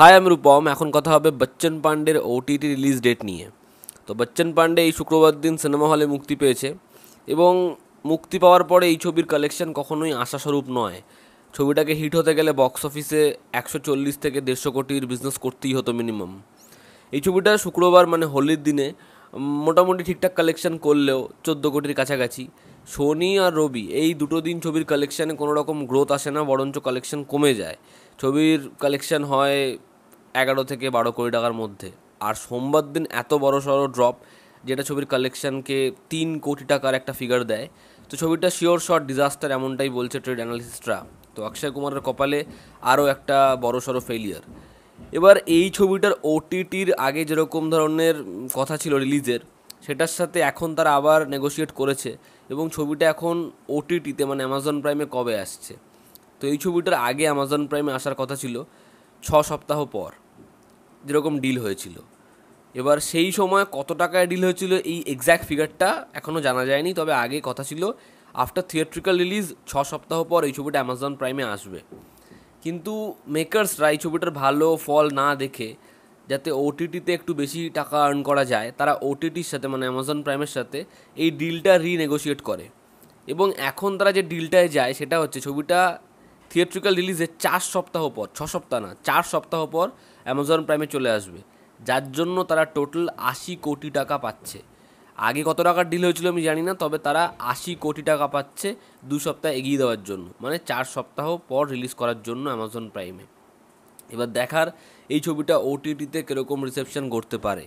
high আমি রূপম এখন কথা হবে বচ্চন পান্ডের ওটিটি রিলিজ ডেট নিয়ে তো বচ্চন পান্ডে এই শুক্রবার দিন সিনেমা হলে মুক্তি পেয়েছে এবং মুক্তি পাওয়ার পরে এই ছবির কালেকশন কখনোই আশাস্বরূপ নয় ছবিটাকে হিট হতে গেলে বক্স অফিসে একশো চল্লিশ থেকে দেড়শো কোটির বিজনেস করতেই হতো মিনিমাম এই ছবিটা শুক্রবার মানে হোলির দিনে মোটামুটি ঠিকঠাক কালেকশন করলেও চোদ্দ কোটির কাছাকাছি শনি আর রবি এই দুটো দিন ছবির কালেকশানে কোনো রকম গ্রোথ আসে না বরঞ্চ কালেকশন কমে যায় ছবির কালেকশন হয় এগারো থেকে বারো কোটি টাকার মধ্যে আর সোমবার দিন এত বড় সড়ো ড্রপ যেটা ছবির কালেকশনকে তিন কোটি টাকার একটা ফিগার দেয় তো ছবিটা শিওর শট ডিজাস্টার এমনটাই বলছে ট্রেড অ্যানালিস্টরা তো অক্ষয় কুমারের কপালে আরও একটা বড় সড়ো ফেলিয়ার এবার এই ছবিটার ওটিটির আগে যেরকম ধরনের কথা ছিল রিলিজের সেটার সাথে এখন তারা আবার নেগোসিয়েট করেছে এবং ছবিটা এখন ওটিটিতে মানে অ্যামাজন প্রাইমে কবে আসছে তো এই ছবিটার আগে অ্যামাজন প্রাইমে আসার কথা ছিল ছ সপ্তাহ পর যেরকম ডিল হয়েছিল এবার সেই সময় কত টাকায় ডিল হয়েছিল এই এক্স্যাক্ট ফিগারটা এখনও জানা যায়নি তবে আগে কথা ছিল আফটার থিয়েট্রিক্যাল রিলিজ ছ সপ্তাহ পর এই ছবিটা অ্যামাজন প্রাইমে আসবে কিন্তু মেকার্সরা এই ছবিটার ভালো ফল না দেখে যাতে ওটিটিতে একটু বেশি টাকা আর্ন করা যায় তারা ওটিটির সাথে মানে অ্যামাজন প্রাইমের সাথে এই ডিলটা রিনেগোসিয়েট করে এবং এখন তারা যে ডিলটায় যায় সেটা হচ্ছে ছবিটা থিয়েট্রিক্যাল রিলিজে চার সপ্তাহ পর ছ সপ্তাহ না চার সপ্তাহ পর অ্যামাজন প্রাইমে চলে আসবে যার জন্য তারা টোটাল আশি কোটি টাকা পাচ্ছে আগে কত টাকার ডিল হয়েছিল আমি জানি না তবে তারা আশি কোটি টাকা পাচ্ছে দু সপ্তাহ এগিয়ে দেওয়ার জন্য মানে চার সপ্তাহ পর রিলিজ করার জন্য অ্যামাজন প্রাইমে এবার দেখার এই ছবিটা ওটিটিতে কীরকম রিসেপশন করতে পারে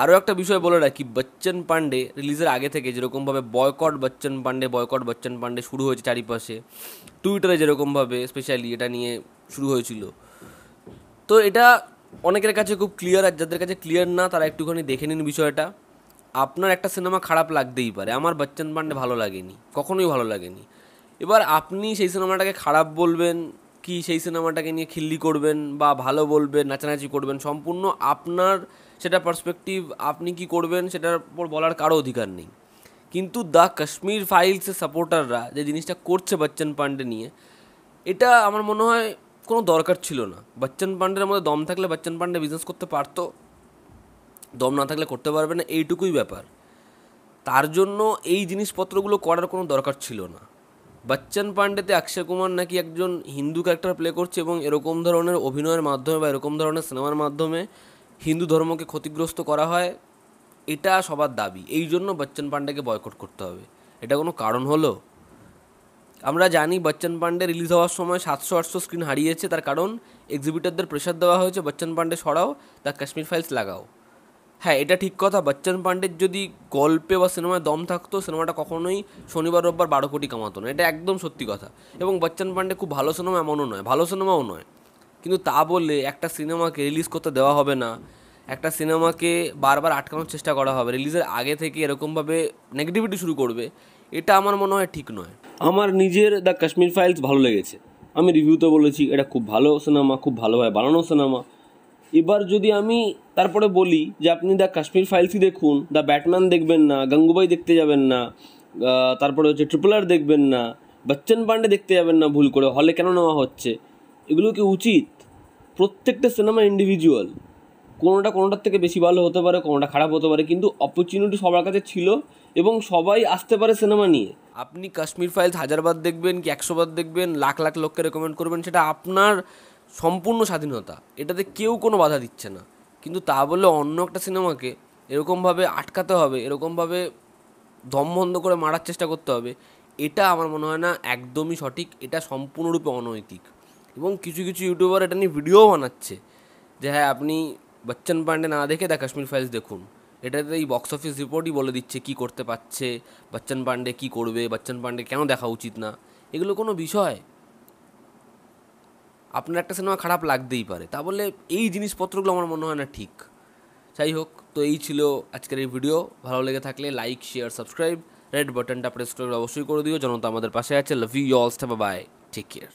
আরও একটা বিষয় বলে রাখি বচ্চন পান্ডে রিলিজের আগে থেকে যেরকমভাবে বয়কট বচ্চন পান্ডে বয়কট বচ্চন পান্ডে শুরু হয়েছে চারিপাশে টুইটারে যেরকমভাবে স্পেশালি এটা নিয়ে শুরু হয়েছিল তো এটা অনেকের কাছে খুব ক্লিয়ার আর যাদের কাছে ক্লিয়ার না তারা একটুখানি দেখে নিন বিষয়টা আপনার একটা সিনেমা খারাপ লাগতেই পারে আমার বচ্চন পান্ডে ভালো লাগেনি কখনোই ভালো লাগেনি এবার আপনি সেই সিনেমাটাকে খারাপ বলবেন কি সেই সিনেমাটাকে নিয়ে খিল্লি করবেন বা ভালো বলবেন নাচানাচি করবেন সম্পূর্ণ আপনার সেটা পার্সপেক্টিভ আপনি কি করবেন সেটার উপর বলার কারো অধিকার নেই কিন্তু দ্য কাশ্মীর ফাইলসের সাপোর্টাররা যে জিনিসটা করছে বচ্চন পান্ডে নিয়ে এটা আমার মনে হয় কোনো দরকার ছিল না বচ্চন পান্ডের মধ্যে দম থাকলে বচ্চন পান্ডে বিজনেস করতে পারতো দম না থাকলে করতে পারবে না এইটুকুই ব্যাপার তার জন্য এই জিনিসপত্রগুলো করার কোনো দরকার ছিল না বচ্চন পান্ডেতে অক্ষয় কুমার নাকি একজন হিন্দু ক্যারেক্টার প্লে করছে এবং এরকম ধরনের অভিনয়ের মাধ্যমে বা এরকম ধরনের সিনেমার মাধ্যমে হিন্দু ধর্মকে ক্ষতিগ্রস্ত করা হয় এটা সবার দাবি এই জন্য বচ্চন পাণ্ডেকে বয়কট করতে হবে এটা কোনো কারণ হলো আমরা জানি বচ্চন পান্ডে রিলিজ হওয়ার সময় সাতশো আটশো স্ক্রিন হারিয়েছে তার কারণ এক্সিবিটারদের প্রেশার দেওয়া হয়েছে বচ্চন পান্ডে সরাও তার কাশ্মীর ফাইলস লাগাও হ্যাঁ এটা ঠিক কথা বচ্চন পান্ডের যদি গল্পে বা সিনেমায় দম থাকতো সিনেমাটা কখনোই শনিবার রোববার বারো কোটি কামাতো না এটা একদম সত্যি কথা এবং বচ্চন পান্ডে খুব ভালো সিনেমা এমনও নয় ভালো সিনেমাও নয় কিন্তু তা বলে একটা সিনেমাকে রিলিজ করতে দেওয়া হবে না একটা সিনেমাকে বারবার আটকানোর চেষ্টা করা হবে রিলিজের আগে থেকে এরকমভাবে নেগেটিভিটি শুরু করবে এটা আমার মনে হয় ঠিক নয় আমার নিজের দ্য কাশ্মীর ফাইলস ভালো লেগেছে আমি রিভিউতে বলেছি এটা খুব ভালো সিনেমা খুব ভালোভাবে বানানো সিনেমা এবার যদি আমি তারপরে বলি যে আপনি দ্য কাশ্মীর ফাইলসই দেখুন দ্য ব্যাটম্যান দেখবেন না গঙ্গুবাই দেখতে যাবেন না তারপরে হচ্ছে ট্রিপলার দেখবেন না বচ্চন পান্ডে দেখতে যাবেন না ভুল করে হলে কেন নেওয়া হচ্ছে এগুলো কি উচিত প্রত্যেকটা সিনেমা ইন্ডিভিজুয়াল কোনোটা কোনোটার থেকে বেশি ভালো হতে পারে কোনোটা খারাপ হতে পারে কিন্তু অপরচুনিটি সবার কাছে ছিল এবং সবাই আসতে পারে সিনেমা নিয়ে আপনি কাশ্মীর ফাইলস হাজারবার দেখবেন কি একশোবার দেখবেন লাখ লাখ লোককে রেকমেন্ড করবেন সেটা আপনার সম্পূর্ণ স্বাধীনতা এটাতে কেউ কোনো বাধা দিচ্ছে না কিন্তু তা বলে অন্য একটা সিনেমাকে এরকমভাবে আটকাতে হবে এরকমভাবে দমবন্ধ করে মারার চেষ্টা করতে হবে এটা আমার মনে হয় না একদমই সঠিক এটা সম্পূর্ণরূপে অনৈতিক এবং কিছু কিছু ইউটিউবার এটা নিয়ে ভিডিও বানাচ্ছে যে হ্যাঁ আপনি বচ্চন পান্ডে না দেখে দ্য কাশ্মীর ফাইলস দেখুন এটাতে এই বক্স অফিস রিপোর্টই বলে দিচ্ছে কি করতে পারছে বচ্চন পান্ডে কি করবে বচ্চন পান্ডে কেন দেখা উচিত না এগুলো কোনো বিষয় আপনার একটা সিনেমা খারাপ লাগতেই পারে তা বলে এই জিনিসপত্রগুলো আমার মনে হয় না ঠিক যাই হোক তো এই ছিল আজকের এই ভিডিও ভালো লেগে থাকলে লাইক শেয়ার সাবস্ক্রাইব রেড বাটনটা প্রেস করে অবশ্যই করে দিও জনতা আমাদের পাশে আছে love you step bye take care